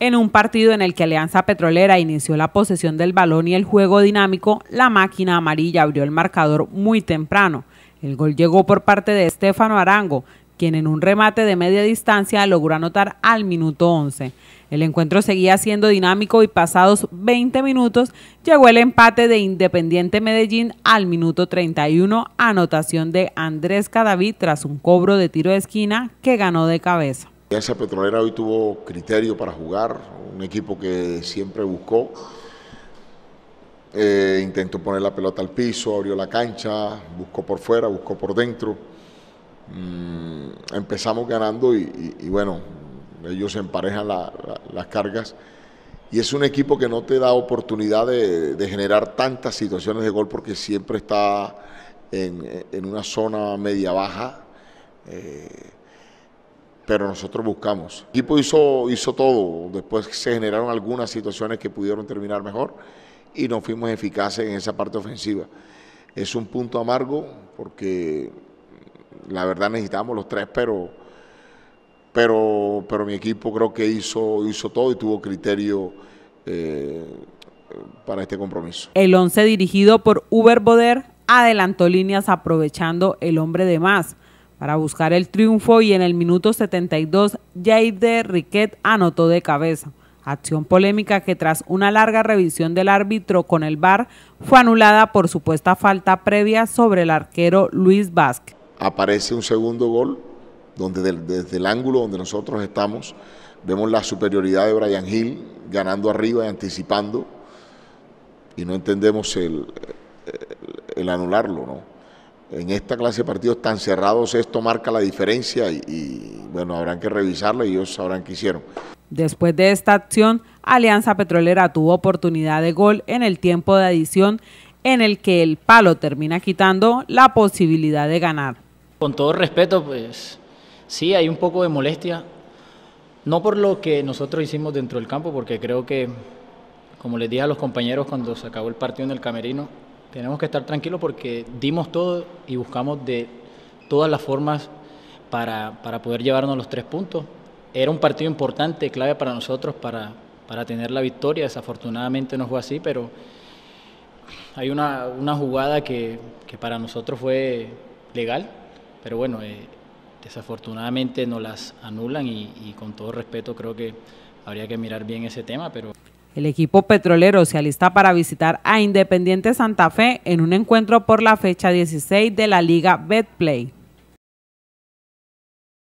En un partido en el que Alianza Petrolera inició la posesión del balón y el juego dinámico, la máquina amarilla abrió el marcador muy temprano. El gol llegó por parte de Estefano Arango, quien en un remate de media distancia logró anotar al minuto 11. El encuentro seguía siendo dinámico y pasados 20 minutos llegó el empate de Independiente Medellín al minuto 31, anotación de Andrés Cadavid tras un cobro de tiro de esquina que ganó de cabeza. Esa Petrolera hoy tuvo criterio para jugar, un equipo que siempre buscó, eh, intentó poner la pelota al piso, abrió la cancha, buscó por fuera, buscó por dentro. Mm, empezamos ganando y, bueno, ellos emparejan las cargas. Y es un equipo que no te da oportunidad de, generar tantas situaciones de gol porque siempre está en, una zona media baja. Eh, pero nosotros buscamos. El equipo hizo, hizo todo, después se generaron algunas situaciones que pudieron terminar mejor y nos fuimos eficaces en esa parte ofensiva. Es un punto amargo porque la verdad necesitábamos los tres, pero, pero, pero mi equipo creo que hizo, hizo todo y tuvo criterio. Eh, para este compromiso. El 11 dirigido por Uber Boder adelantó líneas aprovechando el hombre de más. Para buscar el triunfo y en el minuto 72 Jaide Riquet anotó de cabeza. Acción polémica que tras una larga revisión del árbitro con el VAR fue anulada por supuesta falta previa sobre el arquero Luis Vázquez. Aparece un segundo gol donde desde el ángulo donde nosotros estamos vemos la superioridad de Brian Hill ganando arriba y anticipando y no entendemos el, el anularlo, ¿no? en esta clase de partidos tan cerrados esto marca la diferencia y, bueno, habrán que revisarlo y ellos sabrán qué hicieron. Después de esta acción, Alianza Petrolera tuvo oportunidad de gol en el tiempo de adición en el que el palo termina quitando la posibilidad de ganar. Con todo respeto, pues sí, hay un poco de molestia, no por lo que nosotros hicimos dentro del campo, porque creo que, como les dije a los compañeros cuando se acabó el partido en el camerino, tenemos que estar tranquilos porque dimos todo y buscamos de todas las formas para, poder llevarnos los tres puntos. Era un partido importante, clave para nosotros, para, tener la victoria. Desafortunadamente no fue así, pero hay una, jugada que, para nosotros fue legal, pero bueno, eh, desafortunadamente no las anulan y, con todo respeto creo que habría que mirar bien ese tema, pero... El equipo petrolero se alista para visitar a Independiente Santa Fe en un encuentro por la fecha 16 de la Liga Betplay.